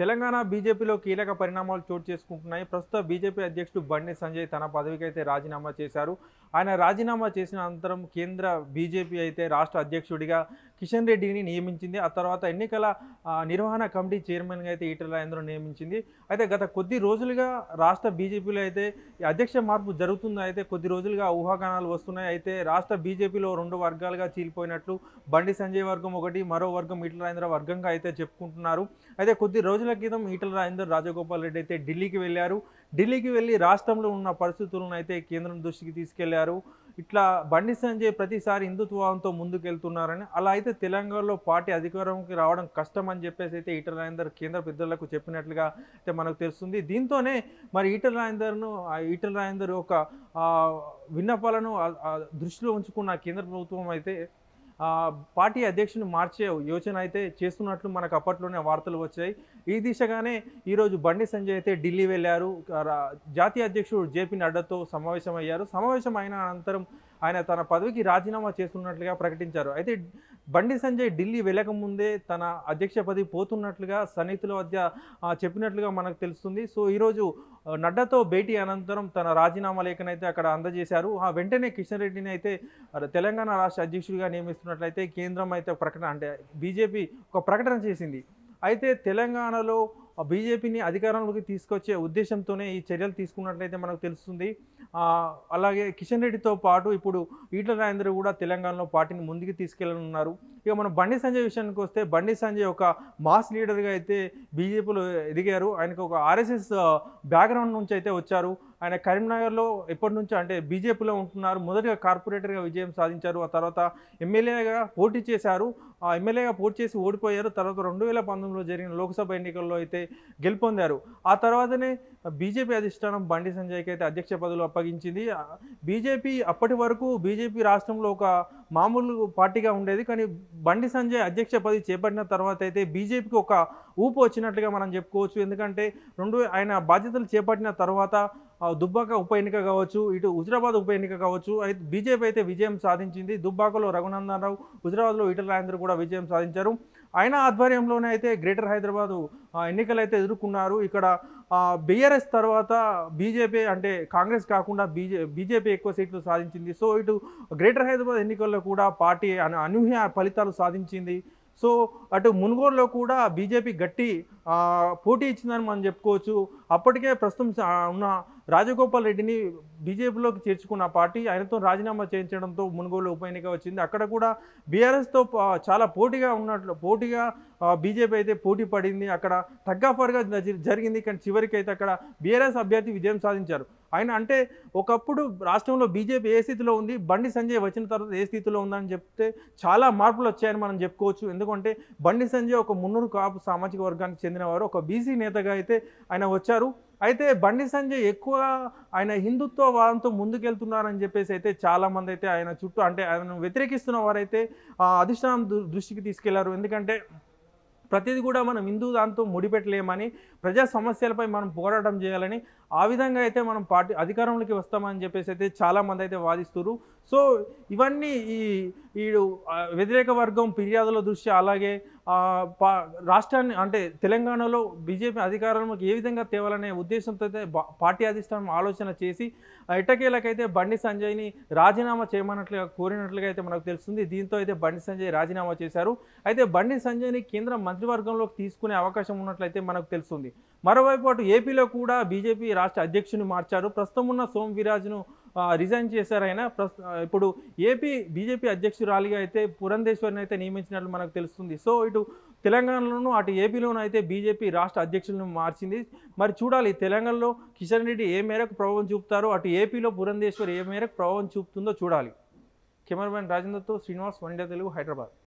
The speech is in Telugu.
తెలంగాణ బీజేపీలో కీలక పరిణామాలు చోటు చేసుకుంటున్నాయి ప్రస్తుత బీజేపీ అధ్యక్షుడు బండి సంజయ్ తన పదవికి అయితే రాజీనామా చేశారు ఆయన రాజీనామా చేసిన అనంతరం కేంద్ర బీజేపీ అయితే రాష్ట్ర అధ్యక్షుడిగా కిషన్ రెడ్డిని నియమించింది ఆ తర్వాత ఎన్నికల నిర్వహణ కమిటీ చైర్మన్గా అయితే ఈటల రాజేంద్ర నియమించింది అయితే గత కొద్ది రోజులుగా రాష్ట్ర బీజేపీలో అయితే అధ్యక్ష మార్పు జరుగుతుందో అయితే కొద్ది రోజులుగా ఊహాగానాలు వస్తున్నాయి అయితే రాష్ట్ర బీజేపీలో రెండు వర్గాలుగా చీలిపోయినట్లు బండి సంజయ్ వర్గం ఒకటి మరో వర్గం ఈటల రాజేంద్ర వర్గంగా అయితే చెప్పుకుంటున్నారు అయితే కొద్ది రోజుల క్రితం ఈటల రాజేంద్ర రాజగోపాల్ రెడ్డి అయితే ఢిల్లీకి వెళ్ళారు ఢిల్లీకి వెళ్ళి రాష్ట్రంలో ఉన్న పరిస్థితులను అయితే కేంద్రం దృష్టికి తీసుకెళ్లారు ఇట్లా బండి సంజయ్ ప్రతిసారి హిందుత్వంతో ముందుకెళ్తున్నారని అలా అయితే తెలంగాణలో పార్టీ అధికారంకి రావడం కష్టం అని చెప్పేసి అయితే ఈటల రాజేందర్ కేంద్ర పెద్దలకు చెప్పినట్లుగా అయితే మనకు తెలుస్తుంది దీంతోనే మరి ఈటల రాజేందర్ను ఈటల రాజేందర్ ఒక విన్నపాలను దృష్టిలో ఉంచుకున్న కేంద్ర ప్రభుత్వం అయితే పార్టీ అధ్యక్షుని మార్చే యోచన అయితే చేస్తున్నట్లు మనకు అప్పట్లోనే వార్తలు వచ్చాయి ఈ దిశగానే ఈరోజు బండి సంజయ్ అయితే ఢిల్లీ వెళ్ళారు జాతీయ అధ్యక్షుడు జేపీ నడ్డాతో సమావేశమయ్యారు సమావేశం అయిన అనంతరం ఆయన తన పదవికి రాజీనామా చేస్తున్నట్లుగా ప్రకటించారు అయితే బండి సంజయ్ ఢిల్లీ వెళ్ళకముందే తన అధ్యక్ష పది పోతున్నట్లుగా సన్నిహితుల మధ్య చెప్పినట్లుగా మనకు తెలుస్తుంది సో ఈరోజు నడ్డాతో భేటీ అనంతరం తన రాజీనామా లేఖనైతే అక్కడ అందజేశారు ఆ వెంటనే కిషన్ రెడ్డిని అయితే తెలంగాణ రాష్ట్ర అధ్యక్షుడిగా నియమిస్తున్నట్లయితే కేంద్రం అయితే ప్రకటన అంటే బీజేపీ ఒక ప్రకటన చేసింది అయితే తెలంగాణలో బీజేపీని అధికారంలోకి తీసుకొచ్చే ఉద్దేశంతోనే ఈ చర్యలు తీసుకున్నట్లయితే మనకు తెలుస్తుంది అలాగే కిషన్ రెడ్డితో పాటు ఇప్పుడు ఈటల రాజేంద్ర కూడా తెలంగాణలో పార్టీని ముందుకు తీసుకెళ్ళనున్నారు ఇక మనం బండి సంజయ్ విషయానికి వస్తే బండి సంజయ్ ఒక మాస్ లీడర్గా అయితే బీజేపీలో ఎదిగారు ఆయనకు ఒక ఆర్ఎస్ఎస్ బ్యాక్గ్రౌండ్ నుంచి అయితే వచ్చారు ఆయన కరీంనగర్లో ఎప్పటి నుంచో అంటే బీజేపీలో ఉంటున్నారు మొదటిగా కార్పొరేటర్గా విజయం సాధించారు ఆ తర్వాత ఎమ్మెల్యేగా పోటీ చేశారు ఆ ఎమ్మెల్యేగా పోటీ చేసి ఓడిపోయారు తర్వాత రెండు వేల పంతొమ్మిదిలో జరిగిన లోక్సభ ఎన్నికల్లో అయితే గెలుపొందారు ఆ తర్వాతనే బీజేపీ అధిష్టానం బండి సంజయ్కి అయితే అధ్యక్ష పదవులు అప్పగించింది బీజేపీ అప్పటి వరకు బీజేపీ రాష్ట్రంలో ఒక మామూలు పార్టీగా ఉండేది కానీ బండి సంజయ్ అధ్యక్ష పదవి చేపట్టిన తర్వాత అయితే బీజేపీకి ఒక ఊపు వచ్చినట్లుగా మనం చెప్పుకోవచ్చు ఎందుకంటే రెండు ఆయన బాధ్యతలు చేపట్టిన తర్వాత దుబ్బాక ఉప ఎన్నిక కావచ్చు ఇటు హుజరాబాద్ ఉప ఎన్నిక కావచ్చు అయితే బీజేపీ అయితే విజయం సాధించింది దుబ్బాకలో రఘునందనరావు హుజరాబాద్లో ఈటల రాజేంద్ర కూడా విజయం సాధించారు ఆయన ఆధ్వర్యంలోనే అయితే గ్రేటర్ హైదరాబాదు ఎన్నికలైతే ఎదుర్కొన్నారు ఇక్కడ బీఆర్ఎస్ తర్వాత బీజేపీ అంటే కాంగ్రెస్ కాకుండా బీజే బీజేపీ ఎక్కువ సీట్లు సాధించింది సో ఇటు గ్రేటర్ హైదరాబాద్ ఎన్నికల్లో కూడా పార్టీ అనూహ్య ఫలితాలు సాధించింది సో అటు మునుగోడులో కూడా బీజేపీ గట్టి పోటీ ఇచ్చిందని మనం చెప్పుకోవచ్చు అప్పటికే ప్రస్తుతం ఉన్న రాజగోపాల్ రెడ్డిని బీజేపీలోకి చేర్చుకున్న పార్టీ ఆయనతో రాజీనామా చేయించడంతో మునుగోలు ఉప ఎన్నిక వచ్చింది అక్కడ కూడా బీఆర్ఎస్తో చాలా పోటీగా ఉన్నట్లు పోటీగా బీజేపీ అయితే పోటీ పడింది అక్కడ తగ్గాఫర్గా జరిగింది కానీ చివరికి అయితే అక్కడ బీఆర్ఎస్ అభ్యర్థి విజయం సాధించారు ఆయన అంటే ఒకప్పుడు రాష్ట్రంలో బీజేపీ ఏ స్థితిలో ఉంది బండి సంజయ్ వచ్చిన తర్వాత ఏ స్థితిలో ఉందని చెప్తే చాలా మార్పులు వచ్చాయని మనం చెప్పుకోవచ్చు ఎందుకంటే బండి సంజయ్ ఒక మున్నూరు కాపు సామాజిక వర్గానికి చెందినవారు ఒక బీసీ నేతగా అయితే ఆయన వచ్చారు అయితే బండి సంజయ్ ఎక్కువ ఆయన హిందుత్వ వాదంతో ముందుకెళ్తున్నారని చెప్పేసి అయితే చాలామంది అయితే ఆయన చుట్టూ అంటే ఆయన వ్యతిరేకిస్తున్న వారైతే అధిష్టానం దృష్టికి తీసుకెళ్లారు ఎందుకంటే ప్రతిదీ కూడా మనం హిందూ దాంతో ముడిపెట్టలేమని ప్రజా సమస్యలపై మనం పోరాటం చేయాలని ఆ విధంగా అయితే మనం పార్టీ అధికారంలోకి వస్తామని చెప్పేసి అయితే చాలామంది అయితే వాదిస్తున్నారు సో ఇవన్నీ ఈ వీడు వ్యతిరేక వర్గం ఫిర్యాదుల దృష్ట్యా అలాగే రాష్ట్రాన్ని అంటే తెలంగాణలో బీజేపీ అధికారంలోకి ఏ విధంగా తేవాలనే ఉద్దేశంతో అయితే పార్టీ అధిష్టానం ఆలోచన చేసి ఇటకేలకైతే బండి సంజయ్ని రాజీనామా చేయమన్నట్లుగా కోరినట్లుగా అయితే మనకు తెలుస్తుంది దీంతో అయితే బండి సంజయ్ రాజీనామా చేశారు అయితే బండి సంజయ్ని కేంద్ర మంత్రివర్గంలోకి తీసుకునే అవకాశం ఉన్నట్లయితే మనకు తెలుస్తుంది మరోవైపు అటు ఏపీలో కూడా బీజేపీ రాష్ట్ర అధ్యక్షుని మార్చారు ప్రస్తుతం ఉన్న సోమవీరాజును విరాజ్ను రిజైన్ చేశారు ఆయన ఇప్పుడు ఏపీ బీజేపీ అధ్యక్షురాలిగా అయితే పురంధేశ్వరిని అయితే నియమించినట్లు మనకు తెలుస్తుంది సో ఇటు తెలంగాణలోనూ అటు ఏపీలోనూ అయితే బీజేపీ రాష్ట్ర అధ్యక్షులను మార్చింది మరి చూడాలి తెలంగాణలో కిషన్ రెడ్డి ఏ మేరకు ప్రభావం చూపుతారో అటు ఏపీలో పురంధేశ్వరి ఏ మేరకు ప్రభావం చూపుతుందో చూడాలి కెమెరామెన్ రాజేంద్రతో శ్రీనివాస్ వండే తెలుగు హైదరాబాద్